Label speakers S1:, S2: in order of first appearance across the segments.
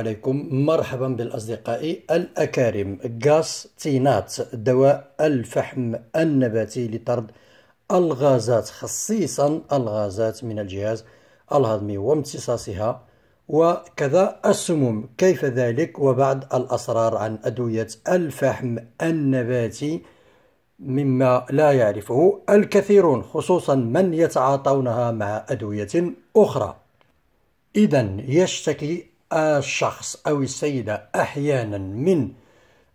S1: عليكم مرحبا بالاصدقاء الاكارم غاس تينات دواء الفحم النباتي لطرد الغازات خصيصا الغازات من الجهاز الهضمي وامتصاصها وكذا السموم كيف ذلك وبعض الاسرار عن ادويه الفحم النباتي مما لا يعرفه الكثيرون خصوصا من يتعاطونها مع ادويه اخرى اذا يشتكي الشخص أو السيدة أحيانا من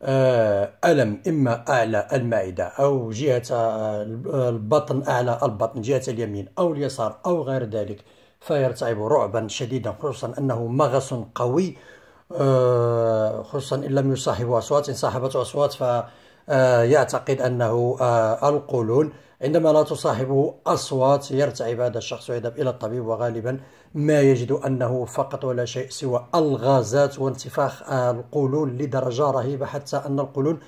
S1: آه، ألم إما أعلى المعدة أو جهة آه، البطن أعلى البطن جهة اليمين أو اليسار أو غير ذلك فيرتعب رعبا شديدا خصوصا أنه مغص قوي آه، خصوصا إن لم يصاحب أصوات إن صاحبته أصوات ف آه، يعتقد أنه آه، القولون عندما لا تصاحبه أصوات يرتعب هذا الشخص ويذهب إلى الطبيب وغالبا ما يجد أنه فقط ولا شيء سوى الغازات وانتفاخ القولون لدرجة رهيبة حتى أن القولون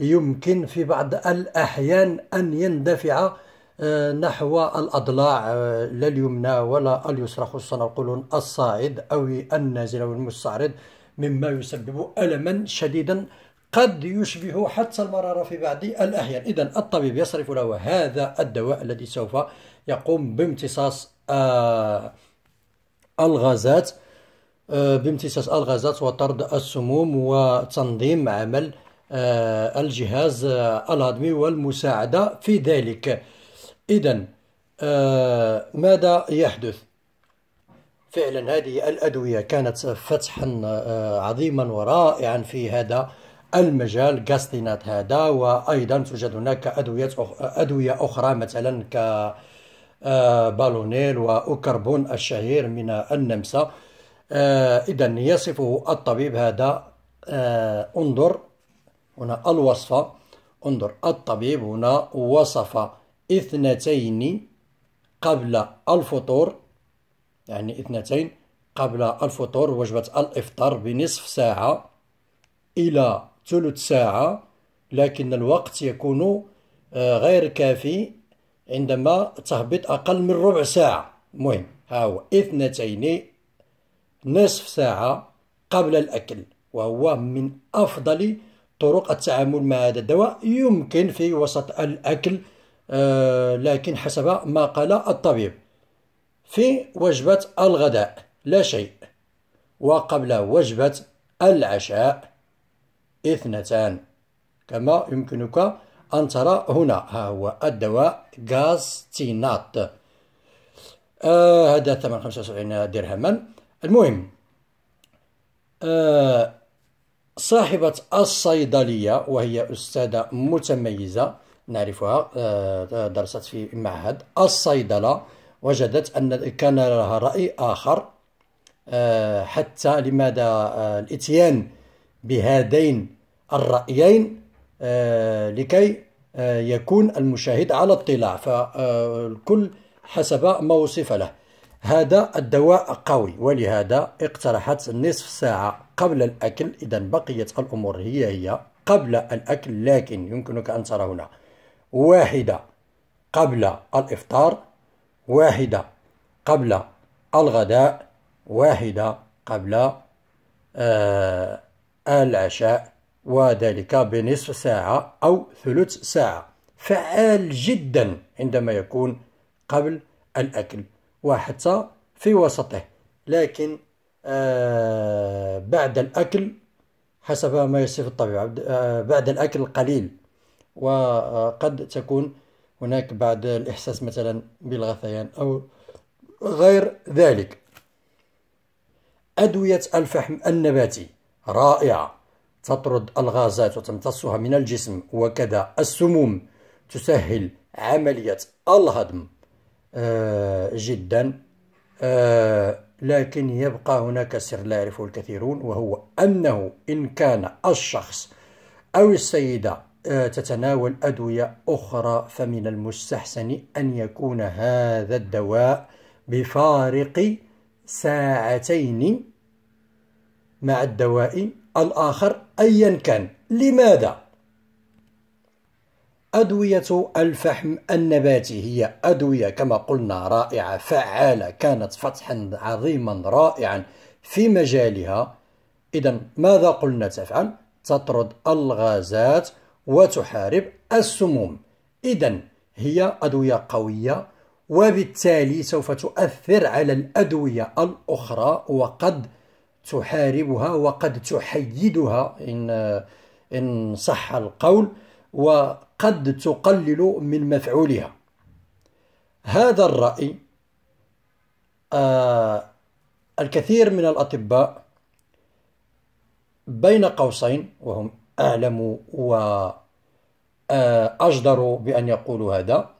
S1: يمكن في بعض الأحيان أن يندفع آه، نحو الأضلاع لا اليمنى ولا اليسرى خصوصا القولون الصاعد أو النازل أو المستعرض مما يسبب ألما شديدا قد يشبه حتى المرارة في بعض الأحيان إذا الطبيب يصرف له هذا الدواء الذي سوف يقوم بامتصاص آه الغازات آه بامتصاص الغازات وطرد السموم وتنظيم عمل آه الجهاز آه، الهضمي والمساعدة في ذلك إذا آه، ماذا يحدث فعلا هذه الأدوية كانت فتحا آه، عظيما ورائعا في هذا المجال جاستينات هذا وايضا توجد هناك ادويه ادويه اخرى مثلا ك آه، بالونيل وكربون الشهير من النمسا آه، اذا يصفه الطبيب هذا آه، انظر هنا الوصفه انظر الطبيب هنا وصف اثنتين قبل الفطور يعني اثنتين قبل الفطور وجبه الافطار بنصف ساعه الى ثلث ساعة لكن الوقت يكون آه، غير كافي عندما تهبط أقل من ربع ساعة مهم ها هو اثنتين نصف ساعة قبل الأكل وهو من أفضل طرق التعامل مع هذا الدواء يمكن في وسط الأكل آه، لكن حسب ما قال الطبيب في وجبة الغداء لا شيء وقبل وجبة العشاء اثنتان كما يمكنك أن ترى هنا ها هو الدواء غاستينات آه هذا ثمن خمسة وسبعين درهما المهم آه صاحبة الصيدلية وهي أستاذة متميزة نعرفها آه، درست في معهد الصيدلة وجدت أن كان لها رأي آخر آه، حتى لماذا آه، الإتيان بهذين الرأيين آه، لكي آه، يكون المشاهد على اطلاع فالكل حسب ما وصف له هذا الدواء قوي ولهذا اقترحت نصف ساعة قبل الأكل إذا بقيت الأمور هي هي قبل الأكل لكن يمكنك أن ترى هنا واحدة قبل الإفطار واحدة قبل الغداء واحدة قبل آه العشاء وذلك بنصف ساعة أو ثلث ساعة فعال جدا عندما يكون قبل الأكل وحتى في وسطه لكن آه بعد الأكل حسب ما يصف الطبيعة آه بعد الأكل قليل وقد تكون هناك بعد الإحساس مثلا بالغثيان أو غير ذلك أدوية الفحم النباتي رائعة تطرد الغازات وتمتصها من الجسم وكذا السموم تسهل عملية الهضم آه جدا آه لكن يبقى هناك سر لا يعرفه الكثيرون وهو أنه إن كان الشخص أو السيدة آه، تتناول أدوية أخرى فمن المستحسن أن يكون هذا الدواء بفارق ساعتين مع الدواء الآخر أيا كان لماذا؟ أدوية الفحم النباتي هي أدوية كما قلنا رائعة فعالة كانت فتحا عظيما رائعا في مجالها إذا ماذا قلنا تفعل؟ تطرد الغازات وتحارب السموم إذا هي أدوية قوية وبالتالي سوف تؤثر على الأدوية الأخرى وقد تحاربها وقد تحيدها إن إن صح القول وقد تقلل من مفعولها هذا الرأي آه الكثير من الأطباء بين قوسين وهم أعلم وأجدر آه، بأن يقولوا هذا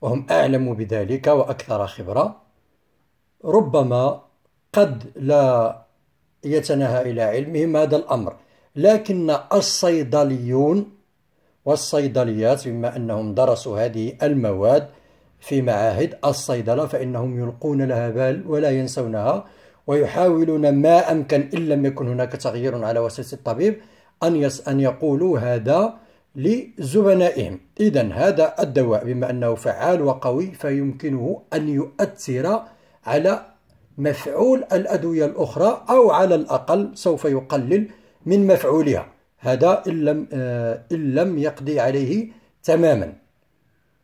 S1: وهم أعلم بذلك وأكثر خبرة ربما قد لا يتناهى إلى علمهم هذا الأمر لكن الصيدليون والصيدليات بما أنهم درسوا هذه المواد في معاهد الصيدلة فإنهم يلقون لها بال ولا ينسونها ويحاولون ما أمكن إن لم يكن هناك تغيير على وسيلة الطبيب أن, يس أن يقولوا هذا لزبنائهم إذا هذا الدواء بما أنه فعال وقوي فيمكنه أن يؤثر على مفعول الأدوية الأخرى أو على الأقل سوف يقلل من مفعولها هذا إن لم, آه، إن لم يقضي عليه تماما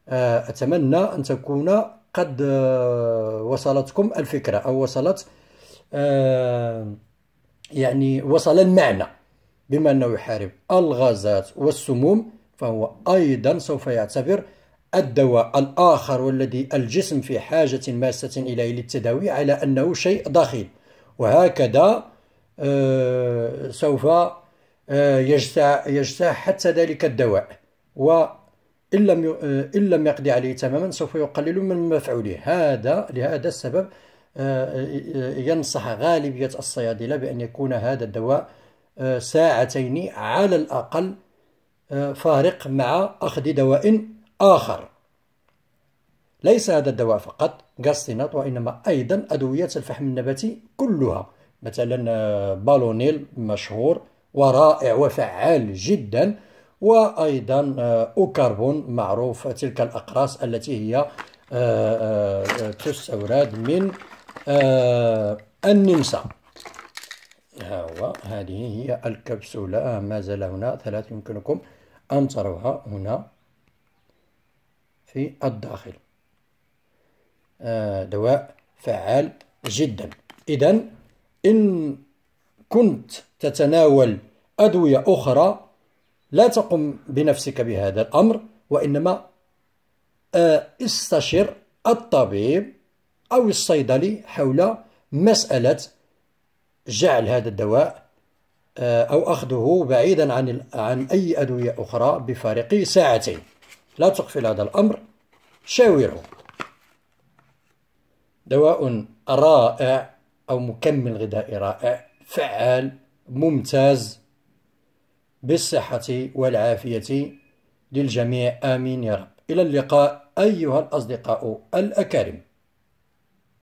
S1: آه، أتمنى أن تكون قد آه، وصلتكم الفكرة أو وصلت يعني وصل المعنى بما أنه يحارب الغازات والسموم فهو أيضا سوف يعتبر الدواء الآخر والذي الجسم في حاجة ماسة إليه للتداوي على أنه شيء ضخيم وهكذا آه، سوف آه، يجتاح حتى ذلك الدواء وإن لم آه، إن لم يقضي عليه تماما سوف يقلل من مفعوله هذا لهذا السبب ينصح غالبية الصيادلة بأن يكون هذا الدواء ساعتين على الأقل فارق مع أخذ دواء آخر ليس هذا الدواء فقط غاستينات وإنما أيضا أدوية الفحم النباتي كلها مثلا آه، بالونيل مشهور ورائع وفعال جدا وأيضا آه، أوكربون معروف تلك الأقراص التي هي آه، تستورد من النمسا ها هو هذه هي الكبسولة ما زال هنا ثلاث يمكنكم أن تروها هنا في الداخل آه، دواء فعال جدا إذا إن كنت تتناول أدوية أخرى لا تقم بنفسك بهذا الأمر وإنما آه، استشر الطبيب أو الصيدلي حول مسألة جعل هذا الدواء آه، أو أخذه بعيدا عن عن أي أدوية أخرى بفارق ساعتين لا تقفل هذا الأمر شاوره دواء رائع أو مكمل غذائي رائع فعال ممتاز بالصحة والعافية للجميع آمين يا رب إلى اللقاء أيها الأصدقاء الأكارم